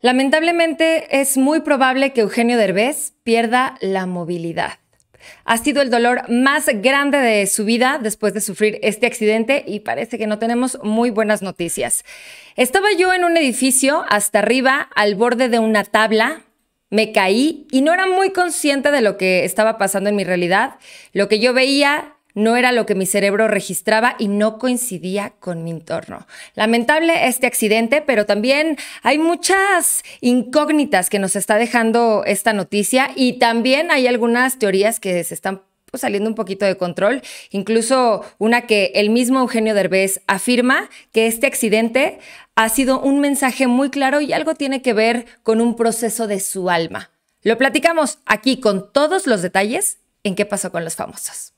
Lamentablemente es muy probable que Eugenio Derbez pierda la movilidad. Ha sido el dolor más grande de su vida después de sufrir este accidente y parece que no tenemos muy buenas noticias. Estaba yo en un edificio hasta arriba, al borde de una tabla. Me caí y no era muy consciente de lo que estaba pasando en mi realidad. Lo que yo veía no era lo que mi cerebro registraba y no coincidía con mi entorno. Lamentable este accidente, pero también hay muchas incógnitas que nos está dejando esta noticia y también hay algunas teorías que se están pues, saliendo un poquito de control, incluso una que el mismo Eugenio Derbez afirma que este accidente ha sido un mensaje muy claro y algo tiene que ver con un proceso de su alma. Lo platicamos aquí con todos los detalles en qué pasó con los famosos.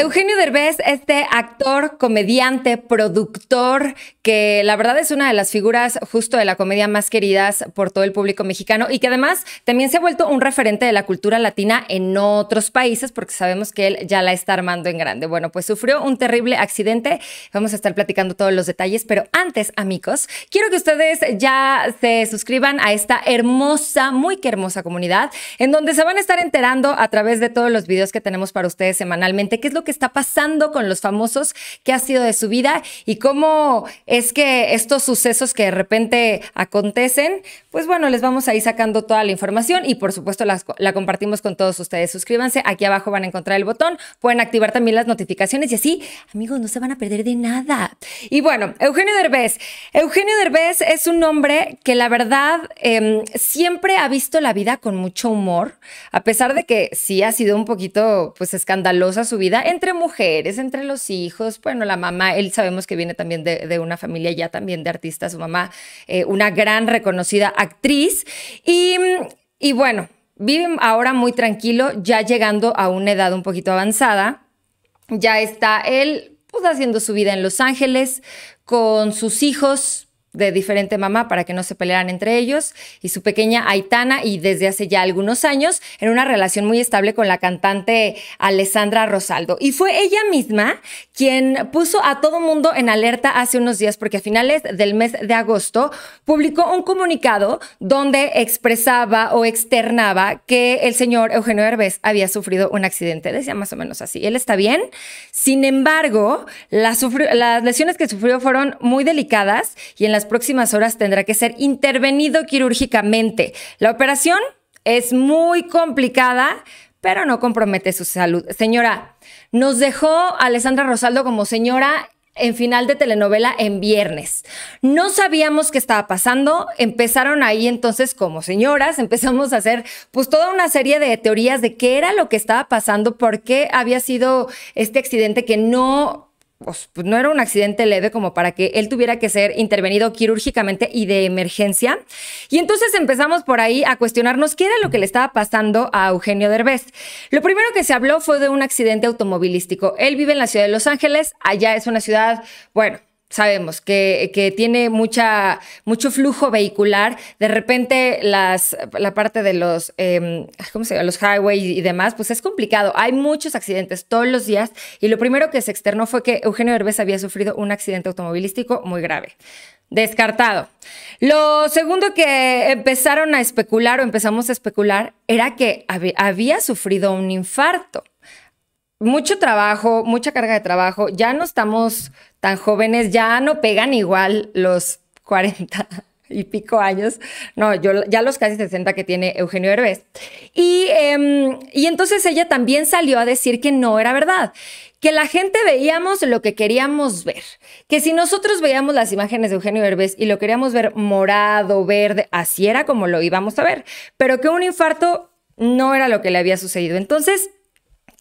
Eugenio Derbez, este actor, comediante, productor, que la verdad es una de las figuras justo de la comedia más queridas por todo el público mexicano y que además también se ha vuelto un referente de la cultura latina en otros países porque sabemos que él ya la está armando en grande. Bueno, pues sufrió un terrible accidente. Vamos a estar platicando todos los detalles, pero antes, amigos, quiero que ustedes ya se suscriban a esta hermosa, muy que hermosa comunidad en donde se van a estar enterando a través de todos los videos que tenemos para ustedes semanalmente qué es lo que ¿Qué está pasando con los famosos, qué ha sido de su vida y cómo es que estos sucesos que de repente acontecen, pues bueno, les vamos a ir sacando toda la información y por supuesto la compartimos con todos ustedes. Suscríbanse, aquí abajo van a encontrar el botón, pueden activar también las notificaciones y así, amigos, no se van a perder de nada. Y bueno, Eugenio Derbez. Eugenio Derbez es un hombre que la verdad em, siempre ha visto la vida con mucho humor, a pesar de que sí ha sido un poquito pues escandalosa su vida, entre mujeres, entre los hijos, bueno, la mamá, él sabemos que viene también de, una familia ya también de artistas, su mamá, eh, una gran reconocida actriz. Y, y bueno, vive ahora muy tranquilo, ya llegando a una edad un poquito avanzada. Ya está él pues, haciendo su vida en Los Ángeles con sus hijos, de diferente mamá para que no se pelearan entre ellos y su pequeña Aitana y desde hace ya algunos años en una relación muy estable con la cantante Alessandra Rosaldo. Y fue ella misma quien puso a todo mundo en alerta hace unos días porque a finales del mes de agosto publicó un comunicado donde expresaba o externaba que el señor Eugenio Herbes había sufrido un accidente, decía más o menos así, él está bien, sin embargo las, lesiones que sufrió fueron muy delicadas y en las las próximas horas tendrá que ser intervenido quirúrgicamente. La operación es muy complicada, pero no compromete su salud. Señora, nos dejó Alessandra Rosaldo como señora en final de telenovela en viernes. No sabíamos qué estaba pasando, empezaron ahí entonces como señoras, empezamos a hacer pues toda una serie de teorías de qué era lo que estaba pasando, por qué había sido este accidente que no pues, no era un accidente leve como para que él tuviera que ser intervenido quirúrgicamente y de emergencia. Y entonces empezamos por ahí a cuestionarnos qué era lo que le estaba pasando a Eugenio Derbez. Lo primero que se habló fue de un accidente automovilístico. Él vive en la ciudad de Los Ángeles, allá es una ciudad, bueno, sabemos que, tiene mucha, mucho flujo vehicular. De repente las, la parte de los, highways em, ¿cómo se los highways y demás, pues es complicado. Hay muchos accidentes todos los días y lo primero que se externó fue que Eugenio Derbez había sufrido un accidente automovilístico muy grave. Descartado. Lo segundo que empezaron a especular o empezamos a especular era que había sufrido un infarto mucho trabajo, mucha carga de trabajo. Ya no estamos tan jóvenes ya no pegan igual los 40 y pico años, no, yo ya los casi 60 que tiene Eugenio Herbes. Y, em, y entonces ella también salió a decir que no era verdad, que la gente veíamos lo que queríamos ver, que si nosotros veíamos las imágenes de Eugenio Herbes y lo queríamos ver morado, verde, así era como lo íbamos a ver, pero que un infarto no era lo que le había sucedido. Entonces,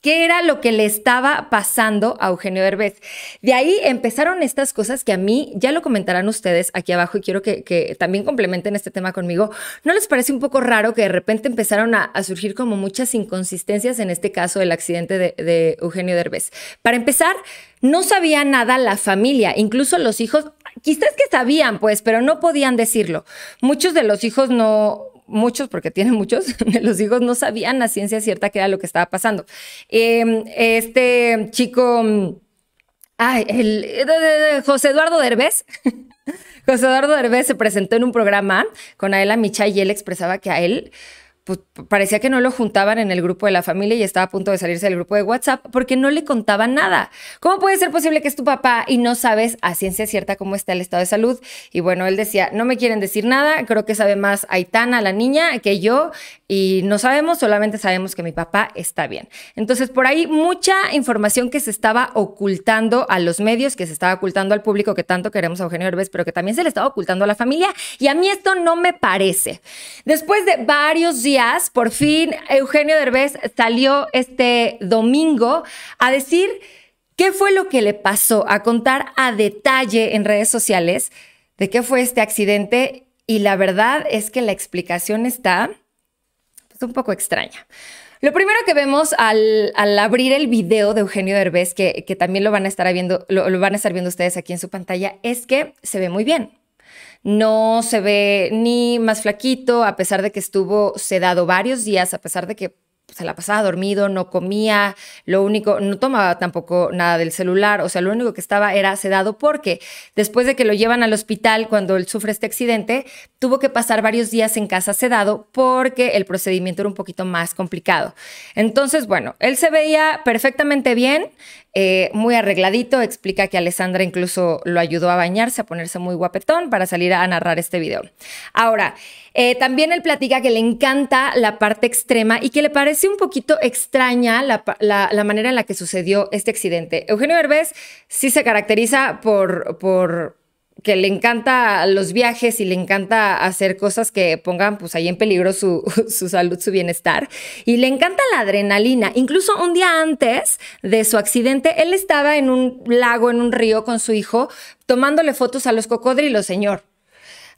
qué era lo que le estaba pasando a Eugenio Derbez. De ahí empezaron estas cosas que a mí, ya lo comentarán ustedes aquí abajo y quiero que, también complementen este tema conmigo. ¿No les parece un poco raro que de repente empezaron a, surgir como muchas inconsistencias en este caso del accidente de, de Eugenio Derbez? Para empezar, no sabía nada la familia, incluso los hijos, quizás que sabían, pues, pero no podían decirlo. Muchos de los hijos no, muchos, porque tienen muchos, los hijos no sabían a ciencia cierta qué era lo que estaba pasando. Em, este chico, mm, ay, el, eh, José Eduardo Derbez. José Eduardo Derbez se presentó en un programa con Aela Micha y él expresaba que a él pues parecía que no lo juntaban en el grupo de la familia y estaba a punto de salirse del grupo de WhatsApp porque no le contaban nada. ¿Cómo puede ser posible que es tu papá y no sabes a ciencia cierta cómo está el estado de salud? Y bueno, él decía, no me quieren decir nada, creo que sabe más Aitana, la niña, que yo y no sabemos, solamente sabemos que mi papá está bien. Entonces, por ahí mucha información que se estaba ocultando a los medios, que se estaba ocultando al público que tanto queremos a Eugenio Herbes, pero que también se le estaba ocultando a la familia y a mí esto no me parece. Después de varios días por fin, Eugenio Derbez salió este domingo a decir qué fue lo que le pasó, a contar a detalle en redes sociales de qué fue este accidente. Y la verdad es que la explicación está pues, un poco extraña. Lo primero que vemos al, abrir el video de Eugenio Derbez, que, también lo van, a estar viendo, lo van a estar viendo ustedes aquí en su pantalla, es que se ve muy bien no se ve ni más flaquito, a pesar de que estuvo sedado varios días, a pesar de que se la pasaba dormido, no comía, lo único, no tomaba tampoco nada del celular, o sea, lo único que estaba era sedado porque después de que lo llevan al hospital cuando él sufre este accidente, tuvo que pasar varios días en casa sedado porque el procedimiento era un poquito más complicado. Entonces, bueno, él se veía perfectamente bien, eh, muy arregladito, explica que Alessandra incluso lo ayudó a bañarse, a ponerse muy guapetón para salir a narrar este video. Ahora, eh, también él platica que le encanta la parte extrema y que le parece un poquito extraña la, manera en la que sucedió este accidente. Eugenio Herbés sí se caracteriza por, por que le encanta los viajes y le encanta hacer cosas que pongan pues ahí en peligro su, salud, su bienestar. Y le encanta la adrenalina. Incluso un día antes de su accidente, él estaba en un lago, en un río con su hijo, tomándole fotos a los cocodrilos, señor.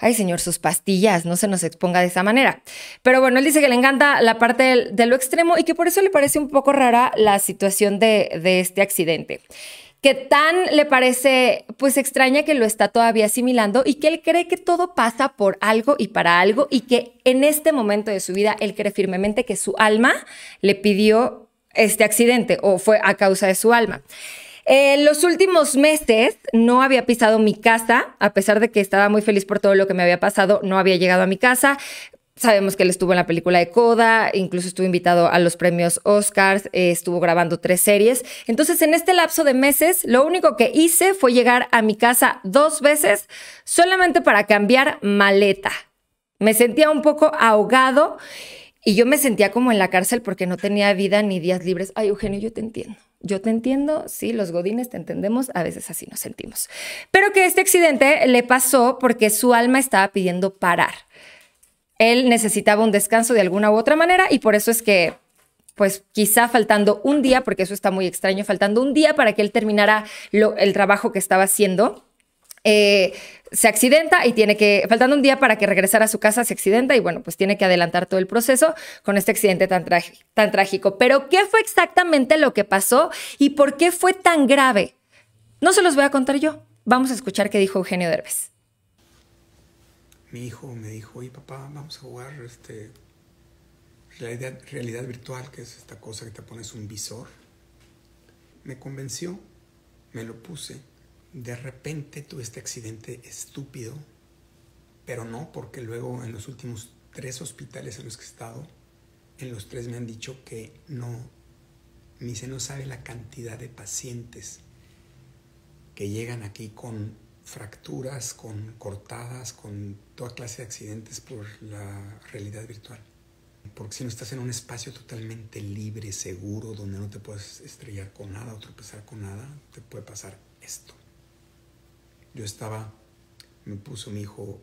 Ay, señor, sus pastillas, no se nos exponga de esa manera. Pero bueno, él dice que le encanta la parte de, lo extremo y que por eso le parece un poco rara la situación de, de este accidente que tan le parece pues extraña que lo está todavía asimilando y que él cree que todo pasa por algo y para algo y que en este momento de su vida él cree firmemente que su alma le pidió este accidente o fue a causa de su alma. En los últimos meses no había pisado mi casa, a pesar de que estaba muy feliz por todo lo que me había pasado, no había llegado a mi casa. Sabemos que él estuvo en la película de Coda, incluso estuvo invitado a los premios Oscars, eh, estuvo grabando tres series. Entonces, en este lapso de meses, lo único que hice fue llegar a mi casa dos veces solamente para cambiar maleta. Me sentía un poco ahogado y yo me sentía como en la cárcel porque no tenía vida ni días libres. Ay, Eugenio, yo te entiendo. Yo te entiendo, sí, los godines te entendemos, a veces así nos sentimos. Pero que este accidente le pasó porque su alma estaba pidiendo parar él necesitaba un descanso de alguna u otra manera y por eso es que pues quizá faltando un día, porque eso está muy extraño, faltando un día para que él terminara el trabajo que estaba haciendo, eh, se accidenta y tiene que, faltando un día para que regresara a su casa, se accidenta y bueno, pues tiene que adelantar todo el proceso con este accidente tan, tan trágico. Pero, ¿qué fue exactamente lo que pasó y por qué fue tan grave? No se los voy a contar yo. Vamos a escuchar qué dijo Eugenio Derbez mi hijo me dijo, oye papá, vamos a jugar este, realidad, realidad virtual, que es esta cosa que te pones un visor. Me convenció, me lo puse. De repente tuve este accidente estúpido, pero no, porque luego en los últimos tres hospitales en los que he estado, en los tres me han dicho que no, ni se no sabe la cantidad de pacientes que llegan aquí con fracturas, con cortadas, con toda clase de accidentes por la realidad virtual. Porque si no estás en un espacio totalmente libre, seguro, donde no te puedes estrellar con nada o tropezar con nada, te puede pasar esto. Yo estaba, me puso mi hijo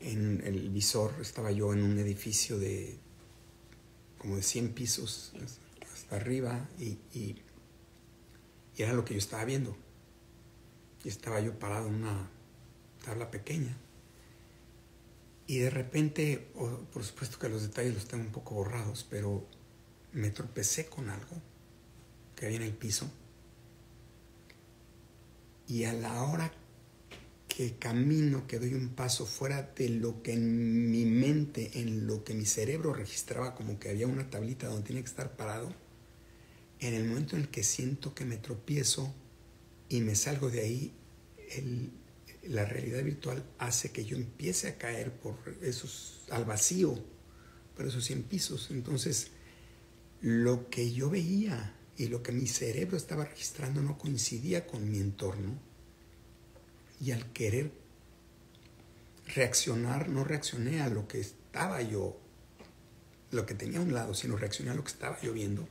en el visor, estaba yo en un edificio de como de 100 pisos hasta arriba y, y era lo que yo estaba viendo y estaba yo parado en una tabla pequeña. Y de repente, por supuesto que los detalles los tengo un poco borrados, pero me tropecé con algo que había en el piso. Y a la hora que camino, que doy un paso fuera de lo que en mi mente, en lo que mi cerebro registraba como que había una tablita donde tenía que estar parado, en el momento en el que siento que me tropiezo, y me salgo de ahí, la realidad virtual hace que yo empiece a caer por esos, al vacío, por esos 100 pisos. Entonces, lo que yo veía y lo que mi cerebro estaba registrando no coincidía con mi entorno. Y al querer reaccionar, no reaccioné a lo que estaba yo, lo que tenía a un lado, sino reaccioné a lo que estaba yo viendo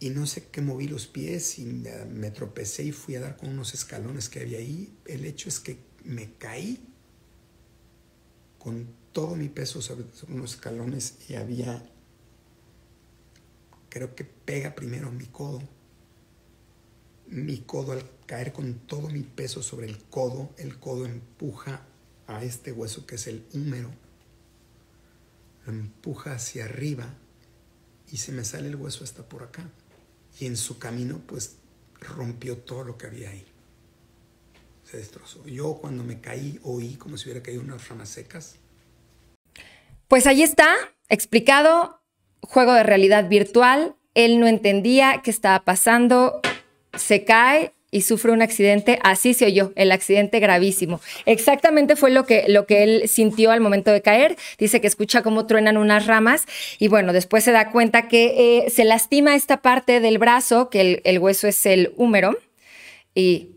y no sé qué moví los pies y me tropecé y fui a dar con unos escalones que había ahí. El hecho es que me caí con todo mi peso sobre unos escalones y había, creo que pega primero mi codo. Mi codo al caer con todo mi peso sobre el codo, el codo empuja a este hueso que es el húmero, empuja hacia arriba y se me sale el hueso hasta por acá y en su camino pues rompió todo lo que había ahí. Se destrozó. Yo cuando me caí oí como si hubiera caído unas ramas secas. Pues ahí está, explicado, juego de realidad virtual. Él no entendía qué estaba pasando, se cae, y sufre un accidente, así se oyó, el accidente gravísimo. Exactamente fue lo que, lo que él sintió al momento de caer. Dice que escucha cómo truenan unas ramas y bueno, después se da cuenta que eh, se lastima esta parte del brazo, que el, hueso es el húmero y,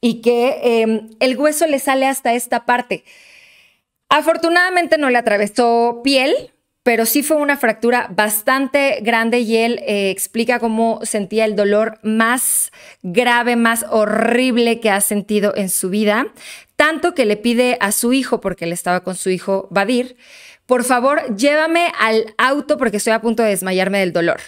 y que em, el hueso le sale hasta esta parte. Afortunadamente no le atravesó piel, pero sí fue una fractura bastante grande y él eh, explica cómo sentía el dolor más grave, más horrible que ha sentido en su vida, tanto que le pide a su hijo, porque él estaba con su hijo Badir, por favor, llévame al auto porque estoy a punto de desmayarme del dolor.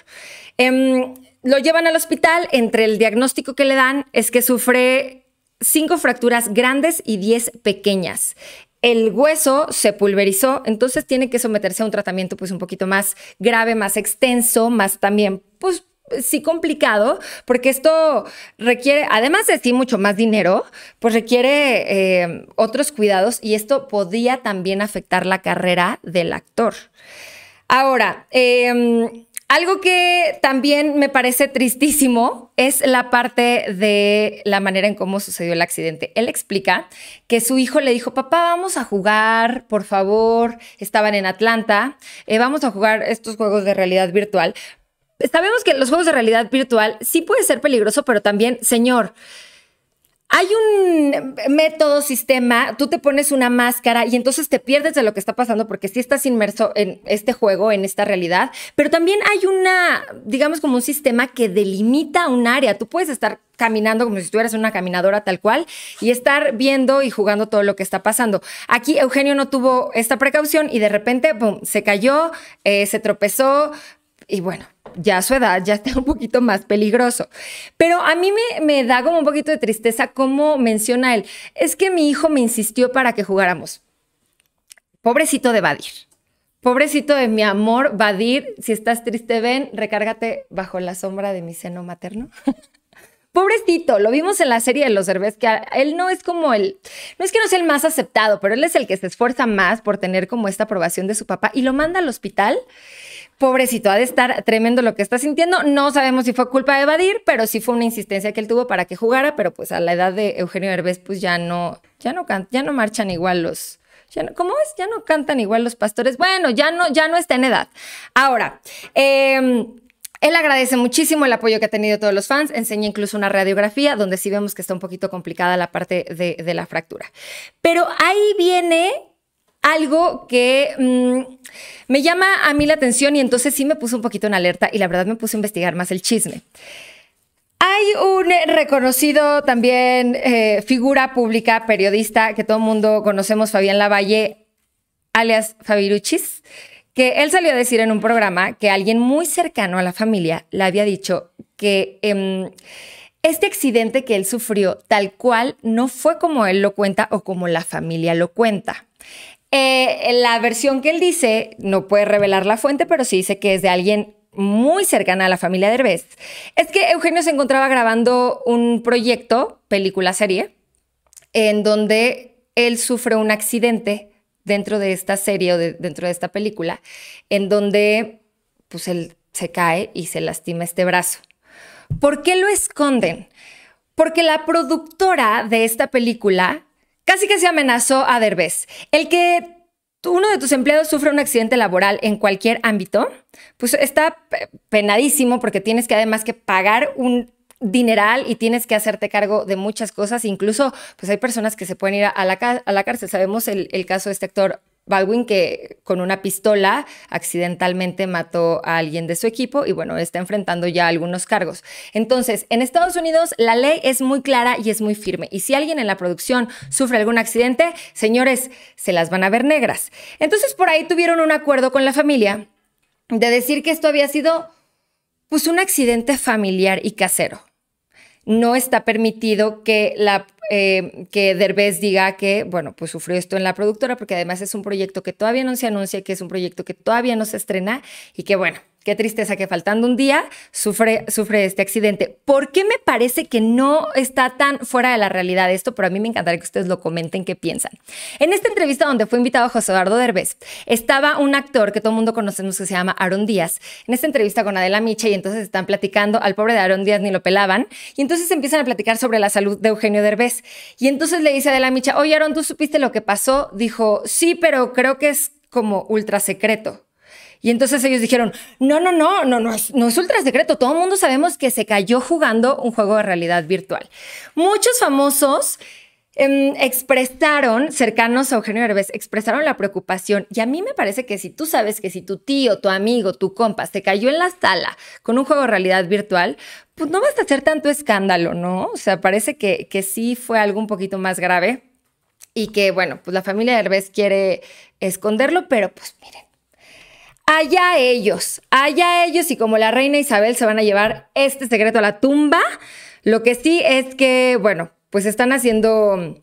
Em, lo llevan al hospital, entre el diagnóstico que le dan es que sufre cinco fracturas grandes y diez pequeñas el hueso se pulverizó, entonces tiene que someterse a un tratamiento pues un poquito más grave, más extenso, más también pues sí complicado, porque esto requiere, además de sí mucho más dinero, pues requiere eh, otros cuidados y esto podía también afectar la carrera del actor. Ahora, eh, algo que también me parece tristísimo es la parte de la manera en cómo sucedió el accidente. Él explica que su hijo le dijo, papá, vamos a jugar, por favor, estaban en Atlanta, eh, vamos a jugar estos juegos de realidad virtual. Sabemos que los juegos de realidad virtual sí puede ser peligroso, pero también, señor, hay un método, sistema, tú te pones una máscara y entonces te pierdes de lo que está pasando porque sí estás inmerso en este juego, en esta realidad, pero también hay una, digamos como un sistema que delimita un área. Tú puedes estar caminando como si estuvieras una caminadora tal cual y estar viendo y jugando todo lo que está pasando. Aquí Eugenio no tuvo esta precaución y de repente, se cayó, eh, se tropezó, y bueno, ya a su edad ya está un poquito más peligroso. Pero a mí me, me da como un poquito de tristeza cómo menciona él. Es que mi hijo me insistió para que jugáramos. Pobrecito de Badir. Pobrecito de mi amor, Badir, si estás triste, ven, recárgate bajo la sombra de mi seno materno. Pobrecito, lo vimos en la serie de los Herbes, que él no es como el, no es que no sea el más aceptado, pero él es el que se esfuerza más por tener como esta aprobación de su papá y lo manda al hospital. Pobrecito, ha de estar tremendo lo que está sintiendo. No sabemos si fue culpa de Evadir, pero sí fue una insistencia que él tuvo para que jugara, pero pues a la edad de Eugenio Herbes, pues ya no, ya no, ya no marchan igual los, ¿cómo es? Ya no cantan igual los pastores. Bueno, ya no, ya no está en edad. Ahora, eh, él agradece muchísimo el apoyo que ha tenido todos los fans, enseña incluso una radiografía donde sí vemos que está un poquito complicada la parte de, la fractura. Pero ahí viene algo que mm, me llama a mí la atención y entonces sí me puso un poquito en alerta y la verdad me puse a investigar más el chisme. Hay un reconocido también eh, figura pública, periodista que todo el mundo conocemos, Fabián Lavalle, alias Fabiruchis que él salió a decir en un programa que alguien muy cercano a la familia le había dicho que em, este accidente que él sufrió tal cual no fue como él lo cuenta o como la familia lo cuenta. Eh, la versión que él dice, no puede revelar la fuente, pero sí dice que es de alguien muy cercano a la familia de Derbez, es que Eugenio se encontraba grabando un proyecto, película serie, en donde él sufre un accidente dentro de esta serie o dentro de esta película, en donde pues él se cae y se lastima este brazo. ¿Por qué lo esconden? Porque la productora de esta película casi que se amenazó a Derbez. El que uno de tus empleados sufre un accidente laboral en cualquier ámbito, pues está penadísimo porque tienes que además que pagar un dineral y tienes que hacerte cargo de muchas cosas. Incluso, pues hay personas que se pueden ir a, la, a la cárcel. Sabemos el, el caso de este actor Baldwin que con una pistola accidentalmente mató a alguien de su equipo y bueno, está enfrentando ya algunos cargos. Entonces, en Estados Unidos la ley es muy clara y es muy firme y si alguien en la producción sufre algún accidente, señores, se las van a ver negras. Entonces, por ahí tuvieron un acuerdo con la familia de decir que esto había sido pues un accidente familiar y casero, no está permitido que la eh, que Derbez diga que, bueno, pues sufrió esto en la productora, porque además es un proyecto que todavía no se anuncia, que es un proyecto que todavía no se estrena y que, bueno, qué tristeza que faltando un día sufre, sufre este accidente. ¿Por qué me parece que no está tan fuera de la realidad esto? Pero a mí me encantaría que ustedes lo comenten, qué piensan. En esta entrevista donde fue invitado José Eduardo Derbez, estaba un actor que todo el mundo conocemos que se llama Aaron Díaz. En esta entrevista con Adela Micha y entonces están platicando, al pobre de Aaron Díaz ni lo pelaban. Y entonces empiezan a platicar sobre la salud de Eugenio Derbez. Y entonces le dice a De la Micha, oye, Aaron, ¿tú supiste lo que pasó? Dijo, sí, pero creo que es como ultra secreto. Y entonces ellos dijeron, no, no, no, no, no es, no es ultra secreto. Todo el mundo sabemos que se cayó jugando un juego de realidad virtual. Muchos famosos Em, expresaron, cercanos a Eugenio Herbes expresaron la preocupación. Y a mí me parece que si tú sabes que si tu tío, tu amigo, tu compa se cayó en la sala con un juego de realidad virtual, pues no vas a hacer tanto escándalo, ¿no? O sea, parece que, que sí fue algo un poquito más grave y que, bueno, pues la familia Herbes quiere esconderlo, pero pues miren. Allá ellos, allá ellos y como la reina Isabel se van a llevar este secreto a la tumba. Lo que sí es que, bueno, pues están haciendo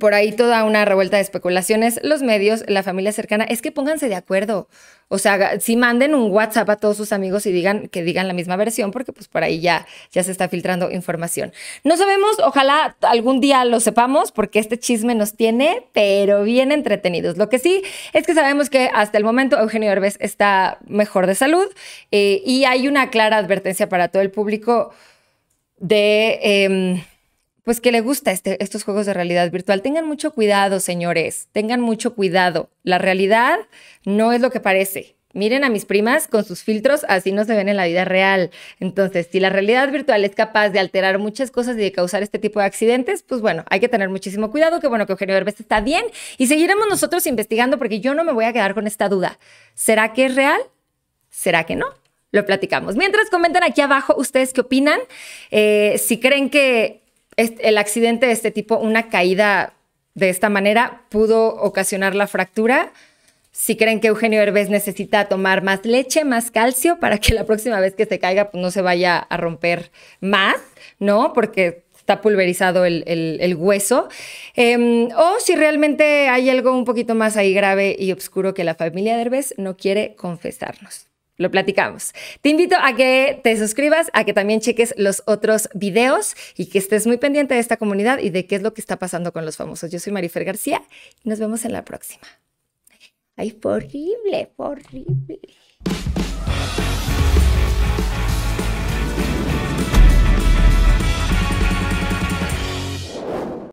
por ahí toda una revuelta de especulaciones, los medios, la familia cercana, es que pónganse de acuerdo. O sea, si manden un WhatsApp a todos sus amigos y digan que digan la misma versión, porque pues por ahí ya, ya se está filtrando información. No sabemos, ojalá algún día lo sepamos, porque este chisme nos tiene, pero bien entretenidos. Lo que sí es que sabemos que hasta el momento Eugenio Herbes está mejor de salud eh, y hay una clara advertencia para todo el público de... Em, pues que le gusta este, estos juegos de realidad virtual. Tengan mucho cuidado, señores, tengan mucho cuidado. La realidad no es lo que parece. Miren a mis primas con sus filtros, así no se ven en la vida real. Entonces, si la realidad virtual es capaz de alterar muchas cosas y de causar este tipo de accidentes, pues bueno, hay que tener muchísimo cuidado. Que bueno que Eugenio Derbez está bien y seguiremos nosotros investigando porque yo no me voy a quedar con esta duda. ¿Será que es real? ¿Será que no? Lo platicamos. Mientras comenten aquí abajo ustedes qué opinan, eh, si creen que el accidente de este tipo, una caída de esta manera, pudo ocasionar la fractura. Si creen que Eugenio Herbes necesita tomar más leche, más calcio, para que la próxima vez que se caiga pues, no se vaya a romper más, ¿no? Porque está pulverizado el, hueso. Em, o si realmente hay algo un poquito más ahí grave y oscuro que la familia de Herbes no quiere confesarnos lo platicamos. Te invito a que te suscribas, a que también cheques los otros videos y que estés muy pendiente de esta comunidad y de qué es lo que está pasando con los famosos. Yo soy Marifer García y nos vemos en la próxima. Ay, horrible, horrible.